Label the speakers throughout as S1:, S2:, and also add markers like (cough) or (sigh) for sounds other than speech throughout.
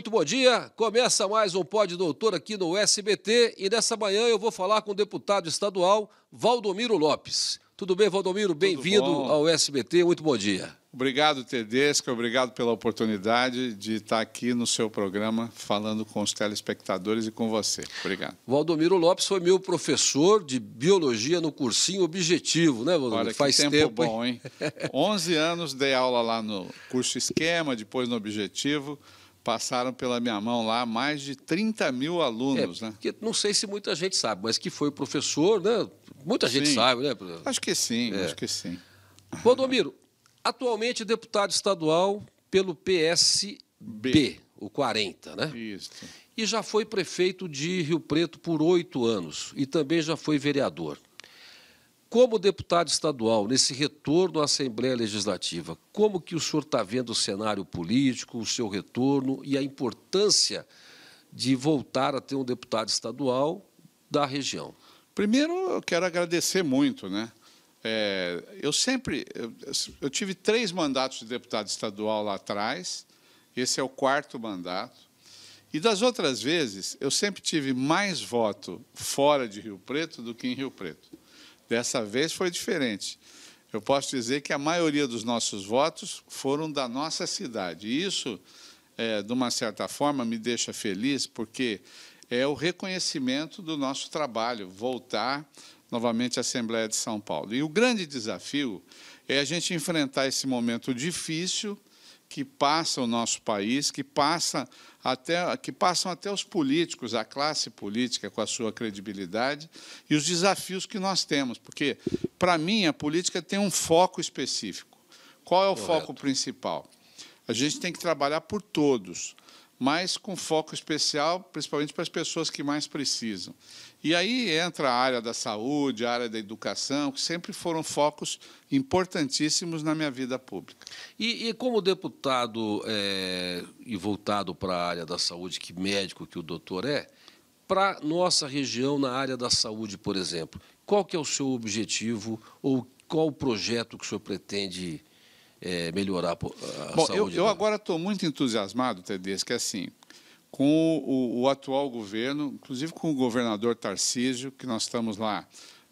S1: Muito bom dia. Começa mais um Pod Doutor aqui no SBT e nessa manhã eu vou falar com o deputado estadual Valdomiro Lopes. Tudo bem, Valdomiro? Bem-vindo ao
S2: SBT. Muito bom dia. Obrigado, Tedesco. Obrigado pela oportunidade de estar aqui no seu programa falando com os telespectadores e com você. Obrigado. Valdomiro Lopes foi meu professor de
S1: biologia no cursinho Objetivo, né, Valdomiro? Olha, Faz tempo, tempo bom,
S2: hein? 11 (laughs) anos dei aula lá no curso Esquema, depois no Objetivo passaram pela minha mão lá mais de 30 mil é, alunos. É, né? que, não sei se muita gente sabe, mas que foi o professor, né? muita sim. gente
S1: sabe, né? Acho que sim, é. acho que sim. Valdomiro, atualmente deputado estadual pelo PSB, B. o 40, né? Isso. E já foi prefeito de Rio Preto por oito anos e também já foi vereador. Como deputado estadual, nesse retorno à Assembleia Legislativa, como que o senhor está vendo o cenário político, o seu retorno e a importância de
S2: voltar a ter um deputado estadual da região? Primeiro, eu quero agradecer muito, né? É, eu sempre, eu, eu tive três mandatos de deputado estadual lá atrás. Esse é o quarto mandato. E das outras vezes, eu sempre tive mais voto fora de Rio Preto do que em Rio Preto. Dessa vez foi diferente. Eu posso dizer que a maioria dos nossos votos foram da nossa cidade. E isso, é, de uma certa forma, me deixa feliz, porque é o reconhecimento do nosso trabalho, voltar novamente à Assembleia de São Paulo. E o grande desafio é a gente enfrentar esse momento difícil que passa o nosso país, que passa até, que passam até os políticos, a classe política com a sua credibilidade e os desafios que nós temos, porque para mim a política tem um foco específico. Qual é o Correto. foco principal? A gente tem que trabalhar por todos mas com foco especial, principalmente para as pessoas que mais precisam. E aí entra a área da saúde, a área da educação, que sempre foram focos importantíssimos na minha vida pública. E, e como
S1: deputado é, e voltado para a área da saúde, que médico que o doutor é, para nossa região na área da saúde, por exemplo, qual que é o seu
S2: objetivo ou qual o projeto que o senhor pretende é, melhorar a Bom, saúde. Eu, eu agora estou muito entusiasmado, Tedesco, é assim, com o, o, atual governo, inclusive com o governador Tarcísio, que nós estamos lá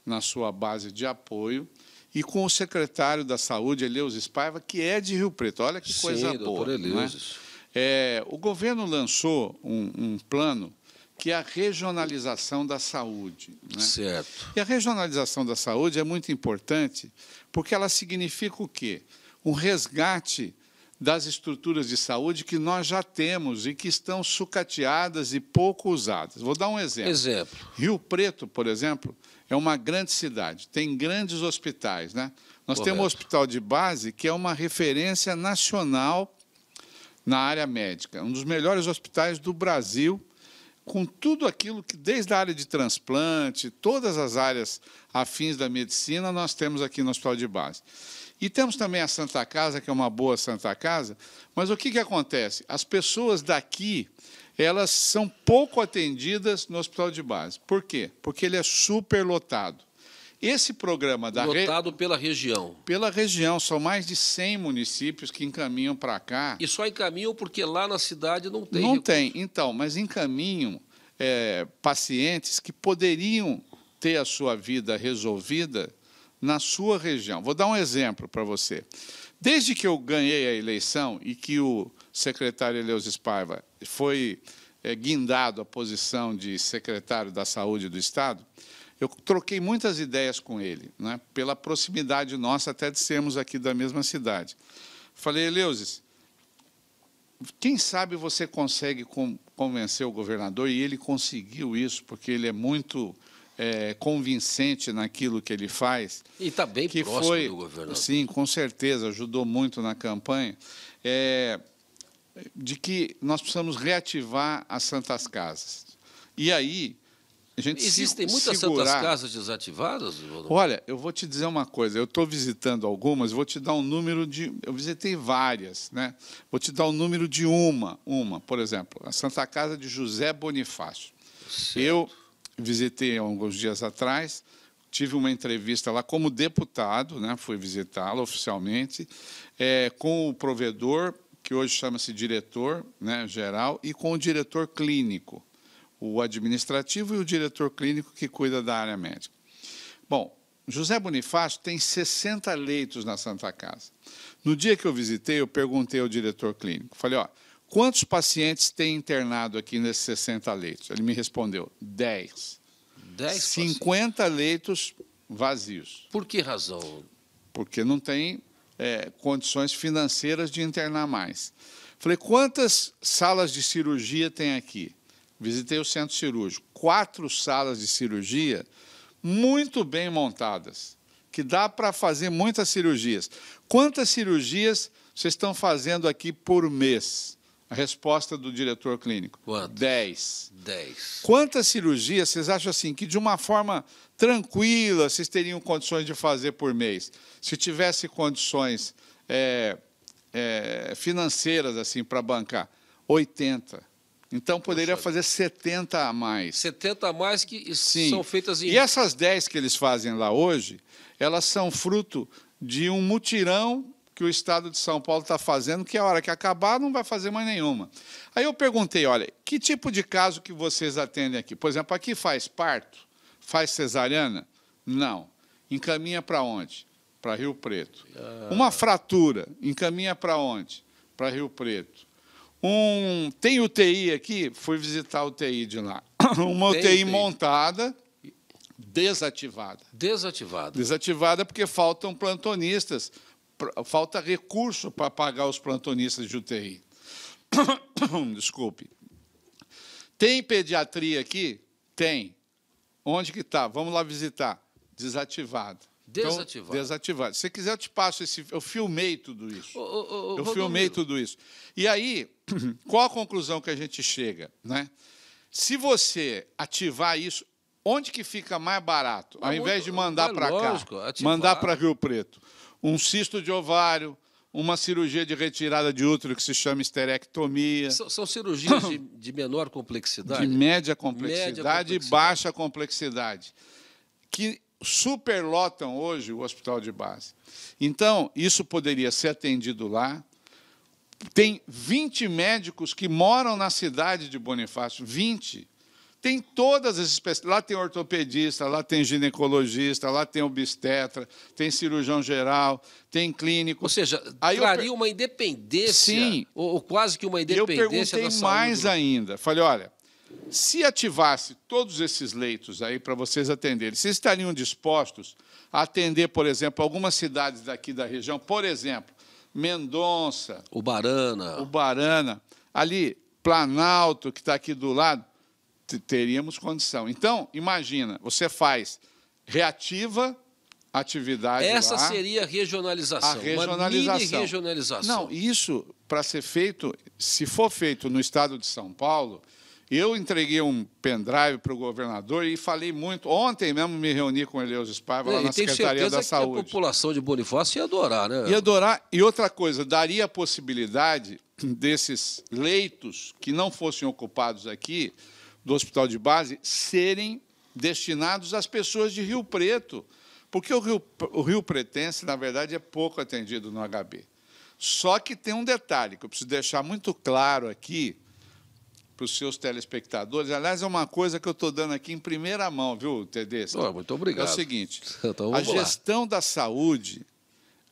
S2: na sua base de apoio, e com o secretário da Saúde, Eleus Espaiva, que é de Rio Preto. Olha que Sim, coisa boa. Né? Eleusis. Né? É, o governo lançou um, um plano que é a regionalização da saúde. Né? Certo. E a regionalização da saúde é muito importante porque ela significa o quê? um resgate das estruturas de saúde que nós já temos e que estão sucateadas e pouco usadas. Vou dar um exemplo. exemplo. Rio Preto, por exemplo, é uma grande cidade, tem grandes hospitais. Né? Nós Correto. temos um hospital de base que é uma referência nacional na área médica, um dos melhores hospitais do Brasil, com tudo aquilo que, desde a área de transplante, todas as áreas afins da medicina, nós temos aqui no hospital de base. E temos também a Santa Casa, que é uma boa Santa Casa, mas o que, que acontece? As pessoas daqui, elas são pouco atendidas no hospital de base. Por quê? Porque ele é superlotado. Esse programa da lotado re... pela região. Pela região, são mais de 100 municípios que encaminham para cá.
S1: E só encaminham
S2: porque lá na cidade não tem. Não recurso. tem, então, mas encaminham é, pacientes que poderiam ter a sua vida resolvida na sua região. Vou dar um exemplo para você. Desde que eu ganhei a eleição e que o secretário Eleus Paiva foi é, guindado à posição de secretário da Saúde do Estado, eu troquei muitas ideias com ele, né, pela proximidade nossa, até de sermos aqui da mesma cidade. Falei, Eleusis, quem sabe você consegue convencer o governador, e ele conseguiu isso, porque ele é muito é, convincente naquilo que ele faz.
S1: E está bem que próximo foi, do
S2: Sim, com certeza, ajudou muito na campanha. É, de que nós precisamos reativar as Santas Casas. E aí, a gente Existem se, muitas segurar. Santas Casas
S1: desativadas? Olha,
S2: eu vou te dizer uma coisa. Eu estou visitando algumas, vou te dar um número de... Eu visitei várias, né? Vou te dar o um número de uma, uma, por exemplo, a Santa Casa de José Bonifácio. Certo. Eu visitei alguns dias atrás, tive uma entrevista lá como deputado, né, fui visitá-lo oficialmente, é, com o provedor, que hoje chama-se diretor né, geral, e com o diretor clínico, o administrativo e o diretor clínico que cuida da área médica. Bom, José Bonifácio tem 60 leitos na Santa Casa. No dia que eu visitei, eu perguntei ao diretor clínico, falei, ó, Quantos pacientes tem internado aqui nesses 60 leitos? Ele me respondeu: 10. 10 50 pacientes. leitos vazios. Por que razão? Porque não tem é, condições financeiras de internar mais. Falei: quantas salas de cirurgia tem aqui? Visitei o centro cirúrgico. Quatro salas de cirurgia muito bem montadas, que dá para fazer muitas cirurgias. Quantas cirurgias vocês estão fazendo aqui por mês? A resposta do diretor clínico. Quantas? Dez. Dez. Quantas cirurgias vocês acham assim que de uma forma tranquila vocês teriam condições de fazer por mês? Se tivesse condições é, é, financeiras assim para bancar, 80. Então poderia fazer 70 a mais. 70 a mais que Sim. são feitas em E essas 10 que eles fazem lá hoje, elas são fruto de um mutirão que o Estado de São Paulo está fazendo, que a hora que acabar não vai fazer mais nenhuma. Aí eu perguntei, olha, que tipo de caso que vocês atendem aqui? Por exemplo, aqui faz parto? Faz cesariana? Não. Encaminha para onde? Para Rio Preto. Ah. Uma fratura, encaminha para onde? Para Rio Preto. Um, tem UTI aqui? Fui visitar a UTI de lá. (coughs) Uma UTI montada, desativada. Desativada. Desativada porque faltam plantonistas falta recurso para pagar os plantonistas de UTI. (coughs) Desculpe. Tem pediatria aqui? Tem. Onde que está? Vamos lá visitar. Desativado. Desativado. Então, desativado. Se quiser, eu te passo esse. Eu filmei tudo isso. Ô, ô, ô, eu filmei tudo isso. E aí, (coughs) qual a conclusão que a gente chega? Né? Se você ativar isso, onde que fica mais barato? É Ao invés de mandar é para cá, mandar para Rio Preto um cisto de ovário, uma cirurgia de retirada de útero que se chama esterectomia. São, são cirurgias de, (coughs) de, menor complexidade? De média complexidade, média e baixa complexidade, que superlotam hoje o hospital de base. Então, isso poderia ser atendido lá. Tem 20 médicos que moram na cidade de Bonifácio, 20 tem todas as especialidades. Lá tem ortopedista, lá tem ginecologista, lá tem obstetra, tem cirurgião geral, tem clínico. Ou seja, Aí traria per...
S1: uma independência.
S2: Sim. Ou, ou, quase que uma independência. Eu perguntei mais ainda. Falei, olha, se ativasse todos esses leitos aí para vocês atenderem, vocês estariam dispostos a atender, por exemplo, algumas cidades daqui da região, por exemplo, Mendonça. Ubarana. Ubarana. Ali, Planalto, que está aqui do lado teríamos condição. Então, imagina, você faz reativa atividade Essa lá,
S1: seria a regionalização, a regionalização. regionalização.
S2: Não, isso para ser feito, se for feito no estado de São Paulo, eu entreguei um pendrive para o governador e falei muito. Ontem mesmo me reuni com o Eleuso Spaiva é, lá na Secretaria da Saúde. Que a população de Bonifácio ia adorar, né? Ia adorar. E outra coisa, daria a possibilidade desses leitos que não fossem ocupados aqui, do hospital de base serem destinados às pessoas de Rio Preto, porque o Rio, o Rio Pretense, na verdade, é pouco atendido no HB. Só que tem um detalhe que eu preciso deixar muito claro aqui para os seus telespectadores. Aliás, é uma coisa que eu estou dando aqui em primeira mão, viu, Tedesco? Oh, muito obrigado. É o seguinte, (laughs) então, a gestão lá. da saúde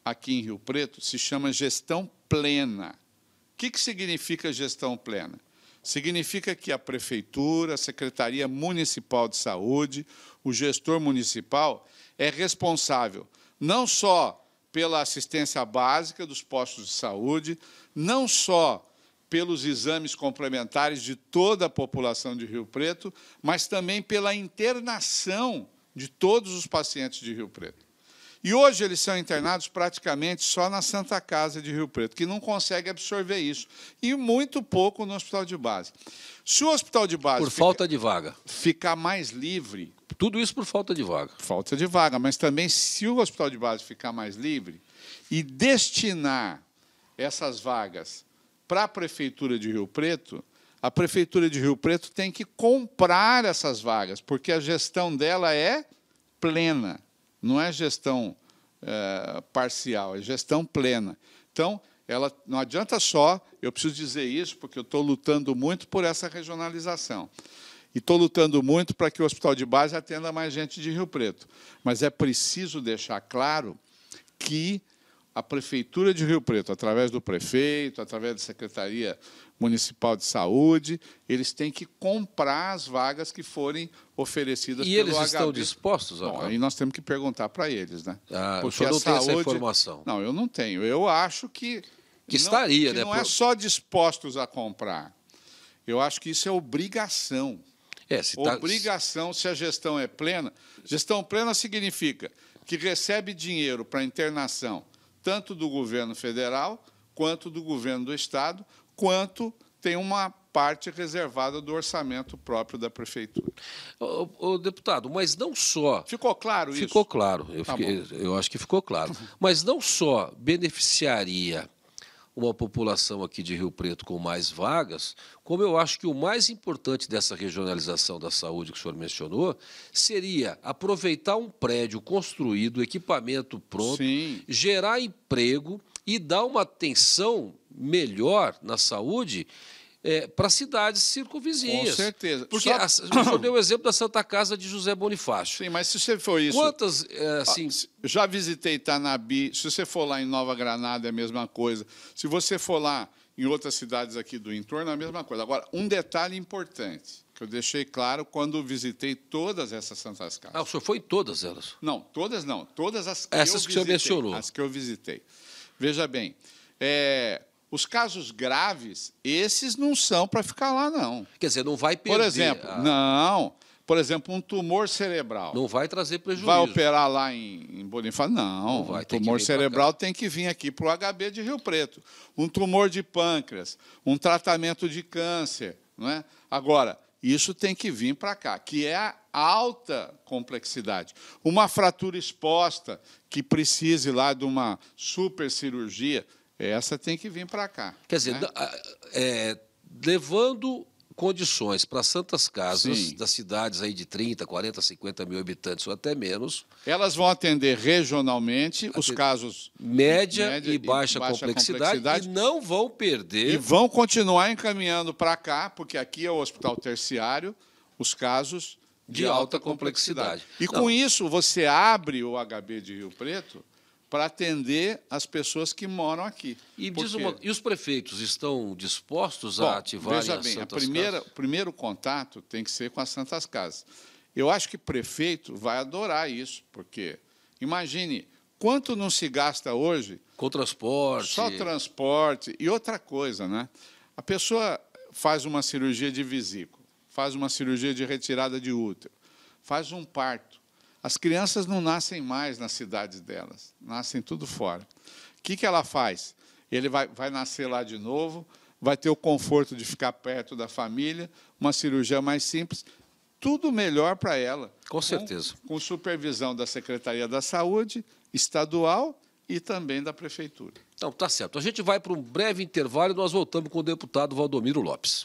S2: aqui em Rio Preto se chama gestão plena. O que, que significa gestão plena? Significa que a prefeitura, a Secretaria Municipal de Saúde, o gestor municipal é responsável não só pela assistência básica dos postos de saúde, não só pelos exames complementares de toda a população de Rio Preto, mas também pela internação de todos os pacientes de Rio Preto. E hoje eles são internados praticamente só na Santa Casa de Rio Preto, que não consegue absorver isso. E muito pouco no hospital de base. Se o hospital de base. Por fica, falta de vaga. Ficar mais livre. Tudo isso por falta de vaga. Falta de vaga, mas também se o hospital de base ficar mais livre e destinar essas vagas para a prefeitura de Rio Preto, a prefeitura de Rio Preto tem que comprar essas vagas, porque a gestão dela é plena. Não é gestão é, parcial, é gestão plena. Então, ela não adianta só, eu preciso dizer isso, porque eu estou lutando muito por essa regionalização. E estou lutando muito para que o hospital de base atenda mais gente de Rio Preto. Mas é preciso deixar claro que a Prefeitura de Rio Preto, através do prefeito, através da Secretaria Municipal de Saúde, eles têm que comprar as vagas que forem oferecidas e pelo E eles estão dispostos a... Bom, aí nós temos que perguntar para eles, né? Ah, Porque o senhor não saúde... tem essa informação. Não, eu não tenho. Eu acho que... Que estaria, não, que né? Não é só dispostos a comprar. Eu acho que isso é obrigação. É, se tá... Obrigação, se a gestão é plena. Gestão plena significa que recebe dinheiro para internação, tanto do governo federal, quanto do governo do Estado, quanto tem uma parte reservada do orçamento próprio da prefeitura. O, deputado, mas não só. Ficou claro ficou isso? Ficou claro. Eu, tá fiquei,
S1: eu acho que ficou claro. mas não só beneficiaria uma população aqui de Rio Preto com mais vagas, como eu acho que o mais importante dessa regionalização da saúde que o senhor mencionou seria aproveitar um prédio construído, equipamento pronto, Sim. gerar emprego e dar uma atenção melhor na saúde é, para cidades circunvizinhas. Com certeza. Porque Só... a, o senhor
S2: deu o exemplo da Santa Casa de José Bonifácio. Sim, mas se você for isso. Quantas. É, ah, assim... já visitei Itanabi, se você for lá em Nova Granada, é a mesma coisa. Se você for lá em outras cidades aqui do entorno, é a mesma coisa. Agora, um detalhe importante que eu deixei claro quando visitei todas essas Santas Casas. Ah, o senhor foi todas elas? Não, todas não. Todas as que Essas eu que visitei, o senhor mencionou. As que eu visitei. Veja bem, é, os casos graves, esses não são para ficar lá, não. Quer dizer, não vai perder. Por exemplo, a... não. Por exemplo, um tumor cerebral. Não vai trazer prejuízo. Vai operar lá em, em Não. não vai, um tumor cerebral tem que vir aqui para o HB de Rio Preto. Um tumor de pâncreas, um tratamento de câncer. Não é? Agora, isso tem que vir para cá, que é a alta complexidade. Uma fratura exposta que precise lá de uma super cirurgia essa tem que vir para cá. Quer dizer, né? é, levando condições para santas casas Sim.
S1: das cidades aí de 30, 40, 50 mil habitantes ou até menos.
S2: Elas vão atender regionalmente atender os casos média, média e, baixa, baixa complexidade, complexidade, e
S1: não vão perder.
S2: E vão continuar encaminhando para cá, porque aqui é o hospital terciário, os casos de, de alta, alta complexidade. complexidade. E não. com isso você abre o HB de Rio Preto para atender as pessoas que moram aqui. E, uma, e os prefeitos estão
S1: dispostos
S2: Bom, a ativar veja bem, Santas a primeira, Casas? o primeiro contato tem que ser com as Santas Casas. Eu acho que prefeito vai adorar isso, porque imagine quanto não se gasta hoje com transporte, só transporte e outra coisa, né? A pessoa faz uma cirurgia de vesícula, faz uma cirurgia de retirada de útero, faz um parto as crianças não nascem mais nas cidades delas, nascem tudo fora. O que, que ela faz? Ele vai, vai nascer lá de novo, vai ter o conforto de ficar perto da família, uma cirurgia mais simples, tudo melhor para ela. Com certeza. Com, com supervisão da Secretaria da Saúde Estadual e também da Prefeitura. Então, tá certo. A gente vai para um breve intervalo
S1: e nós voltamos com o deputado Valdomiro Lopes.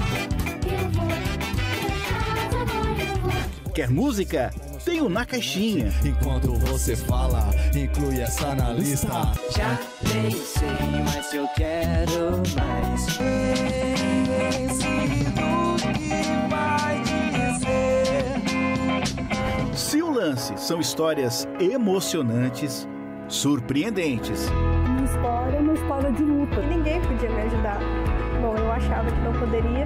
S3: Quer música? tenho Na Caixinha. Enquanto você fala, inclui essa na lista. Já pensei, mas eu quero mais. Pense que vai dizer. Se o lance são histórias emocionantes, surpreendentes. Uma história é uma história de luta. Ninguém podia me ajudar. Bom, eu achava que não poderia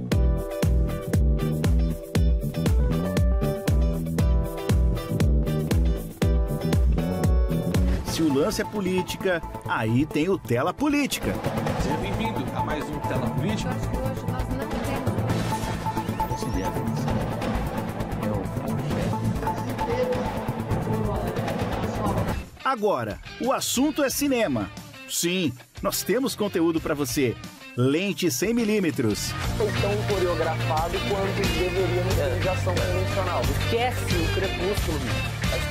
S3: se o lance é política, aí tem o Tela Política.
S2: Seja bem-vindo a mais um Tela Política.
S3: É é Agora, o assunto é cinema. Sim, nós temos conteúdo para você. Lente 100 milímetros. Foi tão coreografado quanto deveria na utilização convencional. É. Esquece o crepúsculo, bicho.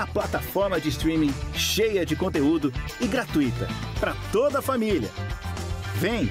S3: a plataforma de streaming cheia de conteúdo e gratuita para toda a família. Vem!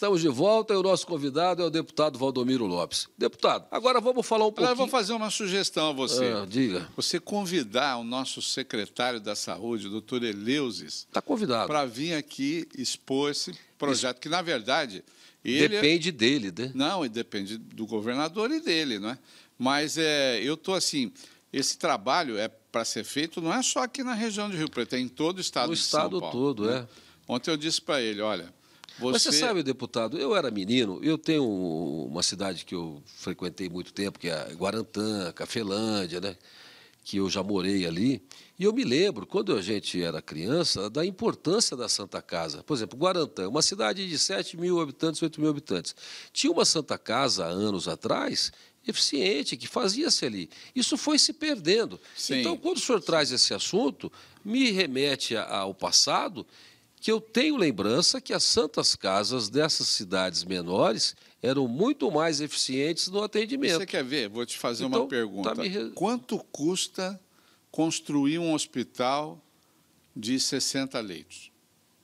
S1: Estamos de volta e o nosso
S2: convidado é o deputado Valdomiro Lopes. Deputado, agora vamos falar um pouquinho... Agora vou fazer uma sugestão a você. Ah, diga. Você convidar o nosso secretário da Saúde, o doutor Eleusis... Está convidado. Para vir aqui expor esse projeto, Isso. que, na verdade... É- depende dele, né? Não, depende do governador e dele, não é? Mas é, eu estou assim... Esse trabalho é para ser feito não é só aqui na região de Rio Preto, é em todo o estado no de estado São Paulo. todo, né? é. Ontem eu disse para ele, olha, você... você... sabe, deputado, eu era menino, eu
S1: tenho uma cidade que eu frequentei muito tempo, que é Guarantã, Cafelândia, né? que eu já morei ali, e eu me lembro, quando a gente era criança, da importância da Santa Casa. Por exemplo, Guarantã, uma cidade de 7 mil habitantes, 8 mil habitantes. Tinha uma Santa Casa, anos atrás, eficiente, que fazia-se ali. Isso foi se perdendo. Sim. Então, quando o senhor traz esse assunto, me remete ao passado que eu tenho lembrança que as santas casas dessas cidades menores eram muito mais eficientes no atendimento. Você quer ver? Vou te fazer então, uma tá pergunta. Tá me...
S2: Quanto custa construir um hospital de 60 leitos?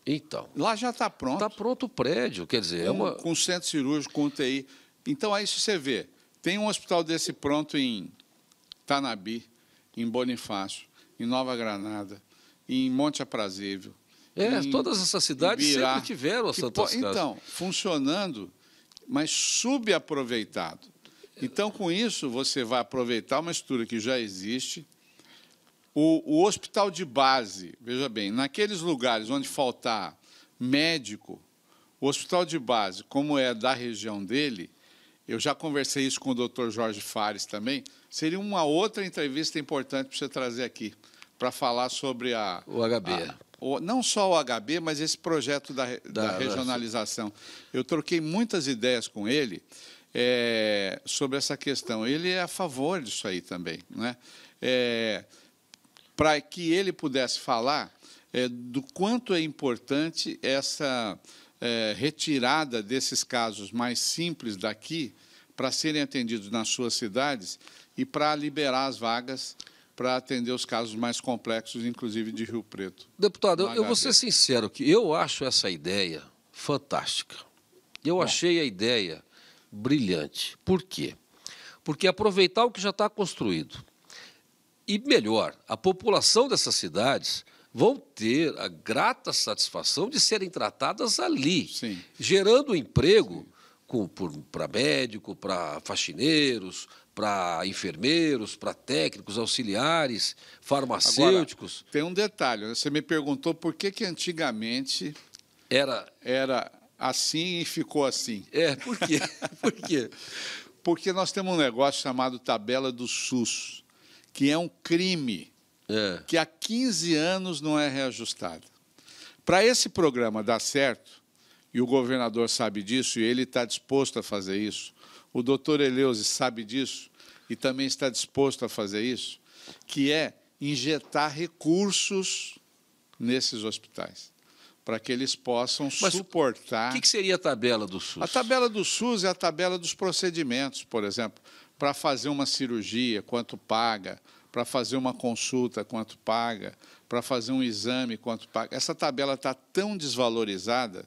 S2: Então. Lá já está pronto. Está pronto o prédio, quer dizer. É com, é uma... com centro cirúrgico, com UTI. Então, aí você vê, tem um hospital desse pronto em Tanabi, em Bonifácio, em Nova Granada, em Monte Aprazível, é, em, todas essas cidades sempre tiveram as Santas Casas. Então, funcionando, mas subaproveitado. Então, com isso, você vai aproveitar uma estrutura que já existe. O, o hospital de base, veja bem, naqueles lugares onde faltar médico, o hospital de base, como é da região dele, eu já conversei isso com o Dr. Jorge Fares também. Seria uma outra entrevista importante para você trazer aqui, para falar sobre a, o HB. A, o, não só o HB, mas esse projeto da, da, da regionalização. Eu troquei muitas ideias com ele é, sobre essa questão. Ele é a favor disso aí também. Né? É, Para que ele pudesse falar é, do quanto é importante essa é, retirada desses casos mais simples daqui para serem atendidos nas suas cidades e para liberar as vagas para atender os casos mais complexos, inclusive de Rio Preto. Deputado, eu vou ser sincero que eu acho essa ideia fantástica. Eu Bom. achei a ideia
S1: brilhante. Por quê? Porque aproveitar o que já está construído. E melhor, a população dessas cidades vão ter a grata satisfação de serem tratadas ali, Sim. gerando emprego para médico, para faxineiros, para enfermeiros, para técnicos,
S2: auxiliares, farmacêuticos. Agora, tem um detalhe, né? você me perguntou por que, que antigamente era era assim e ficou assim. É, por quê? (laughs) Por quê? Porque nós temos um negócio chamado tabela do SUS, que é um crime, é. que há 15 anos não é reajustado. Para esse programa dar certo, e o governador sabe disso e ele está disposto a fazer isso, o doutor Eleuze sabe disso e também está disposto a fazer isso, que é injetar recursos nesses hospitais para que eles possam Mas suportar. O que, seria a tabela do SUS? A tabela do SUS é a tabela dos procedimentos, por exemplo, para fazer uma cirurgia, quanto paga, para fazer uma consulta, quanto paga, para fazer um exame, quanto paga. Essa tabela está tão desvalorizada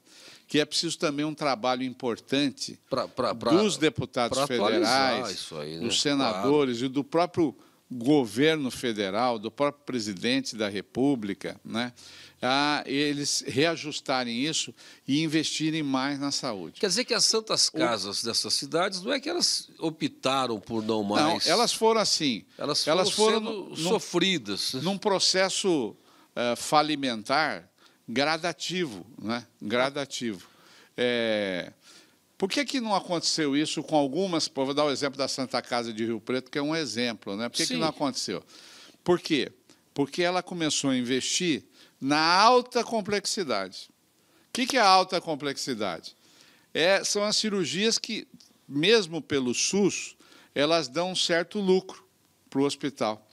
S2: que é preciso também um trabalho importante pra, pra, pra, dos deputados federais, aí, né? dos senadores claro. e do próprio governo federal, do próprio presidente da República, né? a eles reajustarem isso e investirem mais na saúde. Quer dizer que as santas casas o... dessas cidades não é que elas optaram por não mais. Não, elas foram assim. Elas foram, elas foram sendo sofridas. Num processo uh, falimentar gradativo, né? Gradativo. É... Por que, que não aconteceu isso com algumas? Vou dar o exemplo da Santa Casa de Rio Preto, que é um exemplo, né? Por que, que não aconteceu? Por quê? Porque ela começou a investir na alta complexidade. O que, que é alta complexidade? É, são as cirurgias que, mesmo pelo SUS, elas dão um certo lucro para o hospital.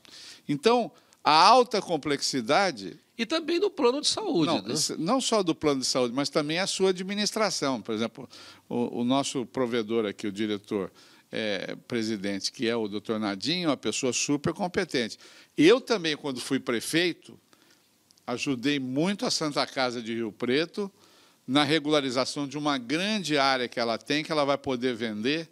S2: Então, a alta complexidade e também do plano de saúde. Não, né? não, só do plano de saúde, mas também a sua administração. Por exemplo, o, o nosso provedor aqui, o diretor é, presidente, que é o doutor Nadinho, uma pessoa super competente. Eu também, quando fui prefeito, ajudei muito a Santa Casa de Rio Preto na regularização de uma grande área que ela tem, que ela vai poder vender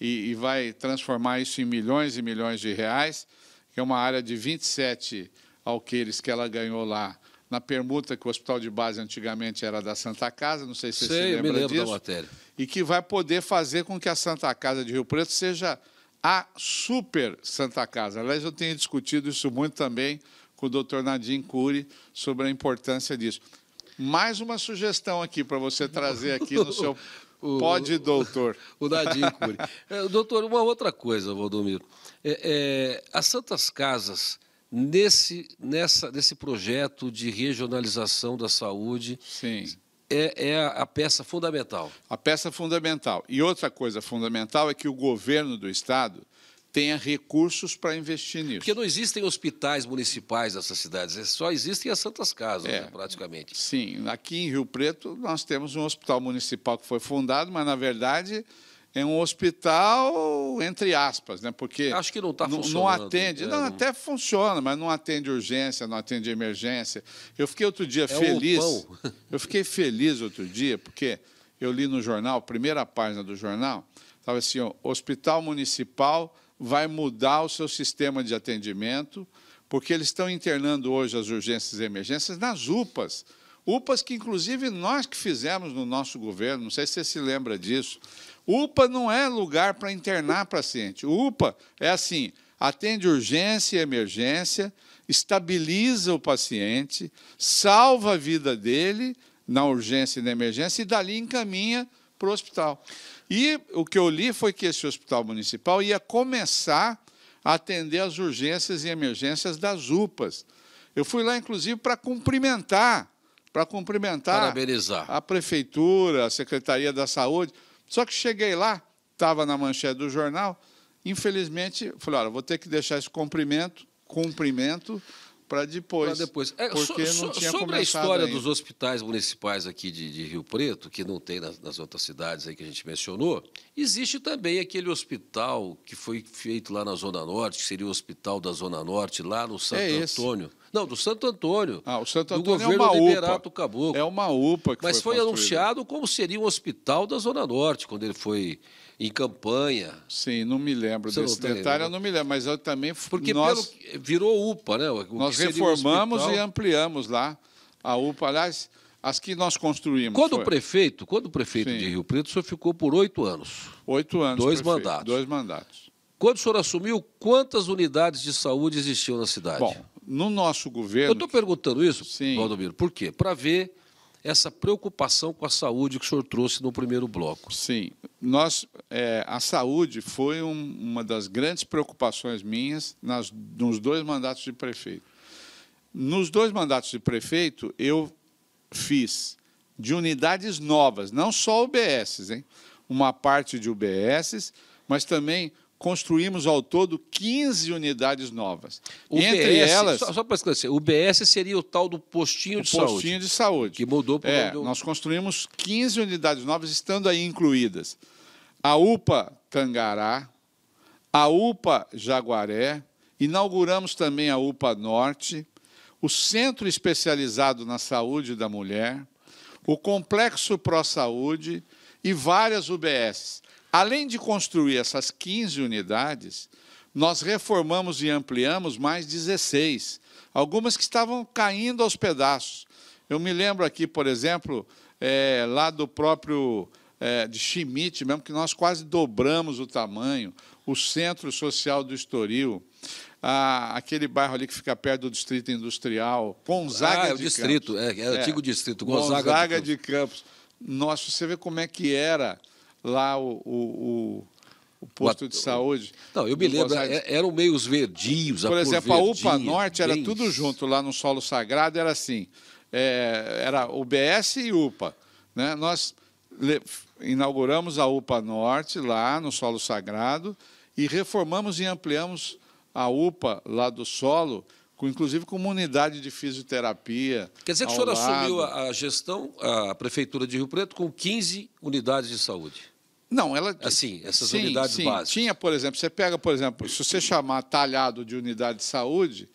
S2: e, e vai transformar isso em milhões e milhões de reais, que é uma área de 27 hectares alqueires que ela ganhou lá na permuta que o hospital de base antigamente era da Santa Casa, não sei se você sei, se lembra me lembro disso, da matéria. e que vai poder fazer com que a Santa Casa de Rio Preto seja a super Santa Casa. Aliás, eu tenho discutido isso muito também com o doutor Nadim Cury sobre a importância disso. Mais uma sugestão aqui para você trazer aqui no seu (laughs) o, Pode, doutor. O, o Nadim Cury. (laughs) É, doutor, uma outra coisa, Valdomiro. É, é, as Santas
S1: Casas nesse, nessa, nesse projeto de regionalização da
S2: saúde. Sim. É, é a peça fundamental. A peça fundamental. E outra coisa fundamental é que o governo do Estado tenha recursos para investir nisso. Porque não existem hospitais municipais nessas cidades, é só existem as Santas Casas, é, né, praticamente. Sim, aqui em Rio Preto nós temos um hospital municipal que foi fundado, mas na verdade é um hospital, entre aspas, né? Porque. Acho que não está funcionando. Não né? atende. É, não, não, até funciona, mas não atende urgência, não atende emergência. Eu fiquei outro dia é feliz. pão. eu fiquei feliz outro dia, porque eu li no jornal, primeira página do jornal, estava assim: ó, Hospital Municipal vai mudar o seu sistema de atendimento, porque eles estão internando hoje as urgências e emergências nas UPAs. UPAs que, inclusive, nós que fizemos no nosso governo, não sei se você se lembra disso, UPA não é lugar para internar paciente. UPA é assim: atende urgência e emergência, estabiliza o paciente, salva a vida dele na urgência e na emergência e dali encaminha para o hospital. E o que eu li foi que esse hospital municipal ia começar a atender as urgências e emergências das UPAs. Eu fui lá, inclusive, para cumprimentar, para cumprimentar Parabenizar. a prefeitura, a Secretaria da Saúde só que cheguei lá, estava na manchete do jornal, infelizmente, falei, olha, vou ter que deixar esse cumprimento, cumprimento, para depois. Para depois. É, porque so, não tinha sobre a história ainda. dos hospitais
S1: municipais aqui de, de, Rio Preto, que não tem nas, nas, outras cidades aí que a gente mencionou, existe também aquele hospital que foi feito lá na Zona Norte, que seria o Hospital da Zona Norte, lá no Santo é Antônio. Não, do Santo Antônio. Ah, o
S2: Santo Antônio do governo é uma Liberato
S1: UPA. Caboclo. É uma UPA que Mas foi, foi anunciado como seria um hospital da Zona Norte, quando ele foi
S2: em campanha. Sim, não me lembro Você desse detalhe, eu não me lembro, mas eu também porque nós, pelo, virou UPA, né? O nós reformamos um e ampliamos lá a UPA, aliás, as que nós construímos. Quando foi. o
S1: prefeito, quando o prefeito Sim. de Rio Preto, o senhor ficou por
S2: oito anos.
S1: Oito anos. Dois prefeito, mandatos. Dois mandatos. Quando o senhor assumiu, quantas unidades de saúde existiam na cidade? Bom, no nosso governo. Eu estou perguntando isso, Sim. Valdomiro, por quê? Para ver essa preocupação com a saúde que o senhor trouxe no primeiro bloco.
S2: Sim, nós, é, a saúde foi um, uma das grandes preocupações minhas nas, nos dois mandatos de prefeito. Nos dois mandatos de prefeito, eu fiz de unidades novas, não só UBSs, hein? uma parte de UBSs, mas também construímos ao todo 15 unidades novas. UBS, Entre elas. Só, só para esclarecer, o BS seria o tal do postinho de postinho saúde. Postinho de saúde. Que mudou para é, do... Nós construímos 15 unidades novas, estando aí incluídas a UPA Tangará, a UPA Jaguaré, inauguramos também a UPA Norte, o Centro Especializado na Saúde da Mulher, o Complexo Pró Saúde e várias UBS. Além de construir essas 15 unidades, nós reformamos e ampliamos mais 16, algumas que estavam caindo aos pedaços. Eu me lembro aqui, por exemplo, é, lá do próprio é, de Schmidt, mesmo que nós quase dobramos o tamanho, o Centro Social do Estoril, a, aquele bairro ali que fica perto do Distrito Industrial, Gonzaga ah, é o de distrito, Campos. É, é o é, antigo distrito, Gonzaga, Gonzaga de Campos. De Campos. Nossa, você vê como é que era lá o, o, o posto o de saúde. Não, eu me lembro, Gonçalves.
S1: É, eram meio os verdinhos, Por a exemplo, a UPA Norte era tudo
S2: junto lá no solo sagrado, era assim, é, era UBS e UPA. Né? Nós inauguramos a UPA Norte lá no solo sagrado e reformamos e ampliamos a UPA lá do solo, com, inclusive com uma unidade de fisioterapia. Quer dizer que o senhor lado. assumiu
S1: a, a gestão,
S2: a Prefeitura de Rio Preto, com 15 unidades de saúde? Não, ela.
S1: Assim, essas sim, unidades sim. básicas.
S2: Tinha, por exemplo, você pega, por exemplo, se você chamar talhado de unidade de saúde,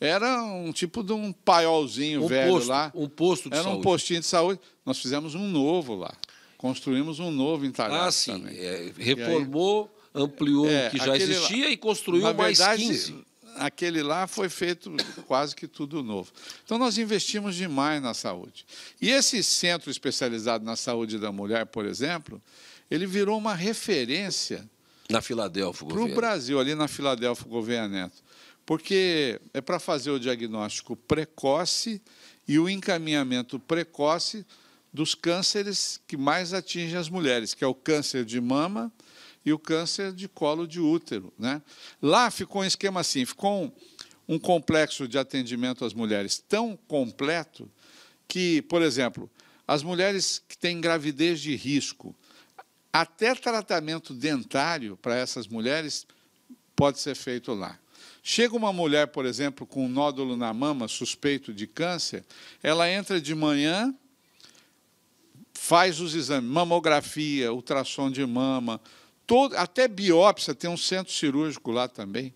S2: era um tipo de um paiolzinho um velho posto, lá. Um posto de era saúde. Era um postinho de saúde. Nós fizemos um novo lá. Construímos um novo em talhado. Ah, sim. É, reformou, aí, ampliou é, o que já existia lá, e construiu mais verdade, 15. Aquele lá foi feito quase que tudo novo. Então, nós investimos demais na saúde. E esse centro especializado na saúde da mulher, por exemplo, ele virou uma referência. Na Filadélfia, Para o Brasil, ali na Filadélfia, Governo Neto. Porque é para fazer o diagnóstico precoce e o encaminhamento precoce dos cânceres que mais atingem as mulheres, que é o câncer de mama e o câncer de colo de útero. Né? Lá ficou um esquema assim, ficou um, um complexo de atendimento às mulheres tão completo que, por exemplo, as mulheres que têm gravidez de risco, até tratamento dentário para essas mulheres pode ser feito lá. Chega uma mulher, por exemplo, com um nódulo na mama, suspeito de câncer, ela entra de manhã, faz os exames, mamografia, ultrassom de mama, todo, até biópsia, tem um centro cirúrgico lá também,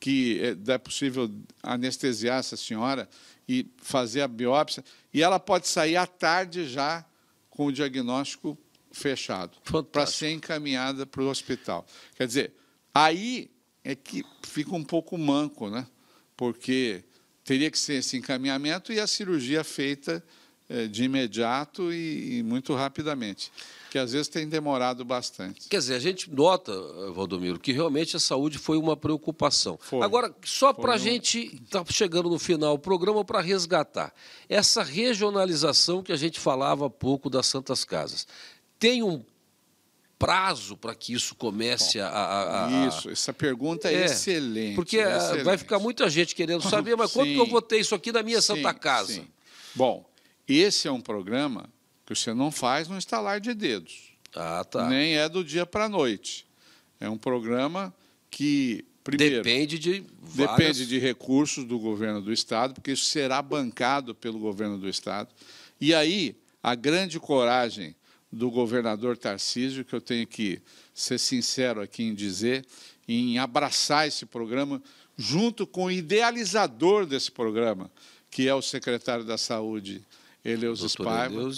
S2: que eh, é possível anestesiar essa senhora e fazer a biópsia, e ela pode sair à tarde já com o diagnóstico fechado para ser encaminhada para o hospital. Quer dizer, aí é que fica um pouco manco, né? Porque teria que ser esse encaminhamento e a cirurgia feita eh, de imediato e, muito rapidamente, que às vezes tem demorado bastante. Quer dizer, a gente nota, Valdomiro, que realmente a saúde foi uma preocupação. Foi. Agora,
S1: só para a um... gente estar tá chegando no final do programa, para resgatar essa regionalização que a gente falava há pouco das Santas Casas tem um prazo para que isso comece Bom, a, a, a, Isso, essa pergunta é, é excelente. Porque ah, excelente. vai ficar muita gente querendo saber, mas sim, que eu vou ter isso aqui na minha sim, Santa Casa? Sim.
S2: Bom, esse é um programa que você não faz no estalar de dedos. Ah, tá. Nem é do dia para a noite. É um programa que, primeiro... Depende de várias... Depende de recursos do governo do Estado, porque isso será bancado pelo governo do Estado. E aí, a grande coragem do governador Tarcísio, que eu tenho que ser sincero aqui em dizer, em abraçar esse programa, junto com o idealizador desse programa, que é o secretário da Saúde, eleus Paiva.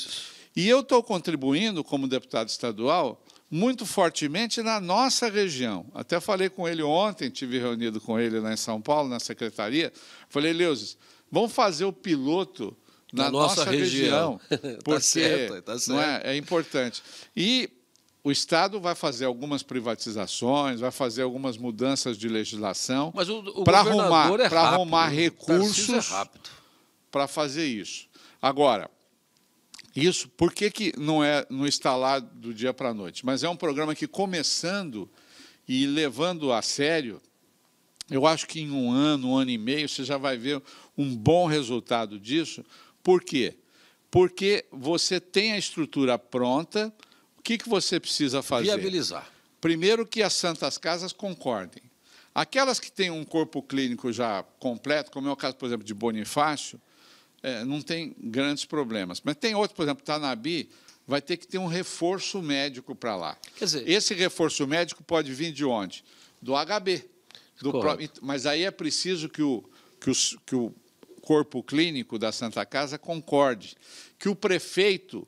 S2: E eu estou contribuindo, como deputado estadual, muito fortemente na nossa região. Até falei com ele ontem, tive reunido com ele lá em São Paulo, na secretaria. Falei, Eleus, vamos fazer o piloto na, na nossa, nossa, região. região (laughs) tá porque tá certo, tá certo. Não é, é importante. E o Estado vai fazer algumas privatizações, vai fazer algumas mudanças de legislação para arrumar, é rápido, arrumar né? é recursos é para fazer isso. Agora, isso, por que, que não é no instalar do dia para a noite? Mas é um programa que, começando e levando a sério, eu acho que em um ano, um ano e meio, você já vai ver um bom resultado disso, por quê? Porque você tem a estrutura pronta, o que, que você precisa fazer? Viabilizar. Primeiro, que as santas casas concordem. Aquelas que têm um corpo clínico já completo, como é o caso, por exemplo, de Bonifácio, é, não tem grandes problemas. Mas tem outro, por exemplo, Tanabi, vai ter que ter um reforço médico para lá. Quer Dizer, esse reforço médico pode vir de onde? Do HB. Do pro... Mas aí é preciso que o, que o, que o corpo clínico da Santa Casa concorde, que o prefeito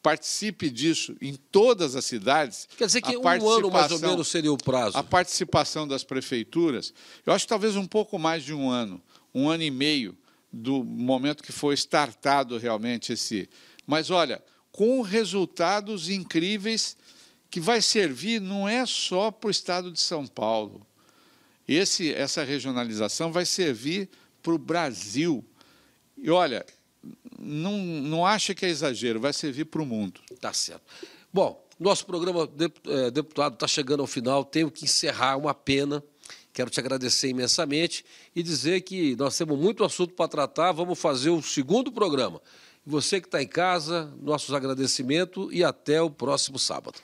S2: participe disso em todas as cidades. Quer dizer que um ano mais ou menos seria o prazo. A participação das prefeituras, eu acho que talvez um pouco mais de um ano, um ano e meio do momento que foi startado realmente esse. Mas olha, com resultados incríveis que vai servir não é só para o estado de São Paulo. Esse, essa regionalização vai servir para o Brasil. E olha, não, não acha que é exagero, vai servir para o mundo. Tá certo. Bom, nosso programa, é, deputado,
S1: está chegando ao final, tenho que encerrar, uma pena. Quero te agradecer imensamente e dizer que nós temos muito assunto para tratar, vamos fazer o segundo programa. Você que está em
S2: casa, nossos agradecimentos e até o próximo sábado.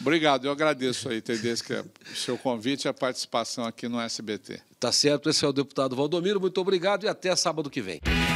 S2: Obrigado, eu agradeço aí, Tedesca, é o seu convite e a participação aqui no SBT. Tá certo, esse é o deputado Valdomiro, muito obrigado e até sábado que vem.